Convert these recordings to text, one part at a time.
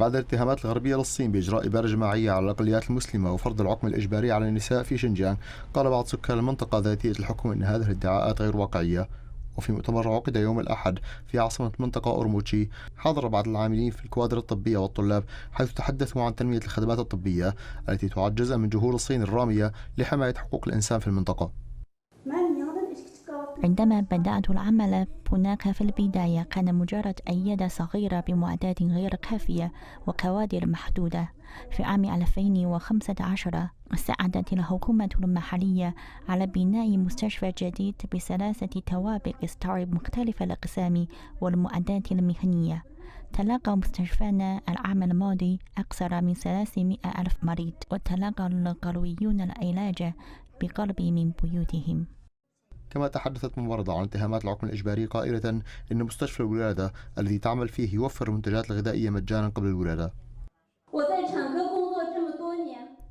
بعد الاتهامات الغربية للصين بإجراء إبارة جماعية على الأقليات المسلمة وفرض العقم الإجباري على النساء في شنجيان قال بعض سكان المنطقة ذاتية الحكم أن هذه الادعاءات غير واقعية وفي مؤتمر عقد يوم الأحد في عاصمة منطقة أورموتشي حضر بعض العاملين في الكوادر الطبية والطلاب حيث تحدثوا عن تنمية الخدمات الطبية التي تعد جزءا من جهود الصين الرامية لحماية حقوق الإنسان في المنطقة عندما بدأت العمل هناك في البداية كان مجرد أيادة صغيرة بمعدات غير كافية وكوادر محدودة في عام 2015 ساعدت الحكومة المحلية على بناء مستشفى جديد بثلاثة توابق استوعب مختلف الأقسام والمعدات المهنية تلقى مستشفانا العام الماضي أكثر من 300 ألف مريض وتلقى القرويون العلاج بقرب من بيوتهم كما تحدثت ممرضة عن اتهامات العقم الإجباري قائلة إن مستشفى الولادة الذي تعمل فيه يوفر المنتجات الغذائية مجانا قبل الولادة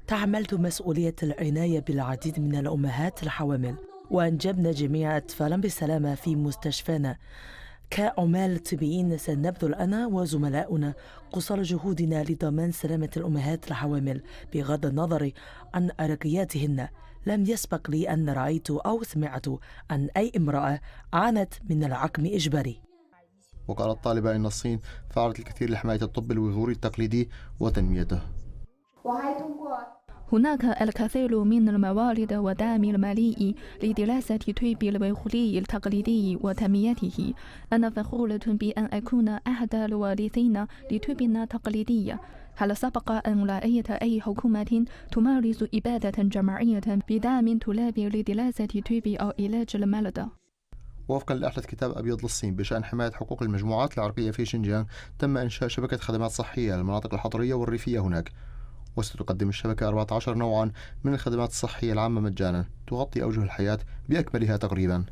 تعملت مسؤولية العناية بالعديد من الأمهات الحوامل وأنجبنا جميع أطفالا بسلامة في مستشفانا كعمال طبيين سنبذل أنا وزملاؤنا قصارى جهودنا لضمان سلامة الأمهات الحوامل بغض النظر عن أرقياتهن لم يسبق لي أن رأيت أو سمعت أن أي امرأة عانت من العقم إجباري وقالت الطالبة أن الصين فعلت الكثير لحماية الطب الويغوري التقليدي وتنميته 我还通过。هناك الكثير من الموارد والدعم المالي لدراسة طب الوحولي التقليدي وتنميته أنا فخورة بأن أكون أحد الوارثين لطبنا التقليدي هل سبق أن رأيت أي حكومة تمارس إبادة جماعية بدعم طلاب لدراسة طب أو علاج المرضى؟ وفقا لأحدث كتاب أبيض للصين بشأن حماية حقوق المجموعات العرقية في شنجان، تم إنشاء شبكة خدمات صحية للمناطق الحضرية والريفية هناك وستقدم الشبكة 14 نوعا من الخدمات الصحية العامة مجانا تغطي أوجه الحياة بأكملها تقريبا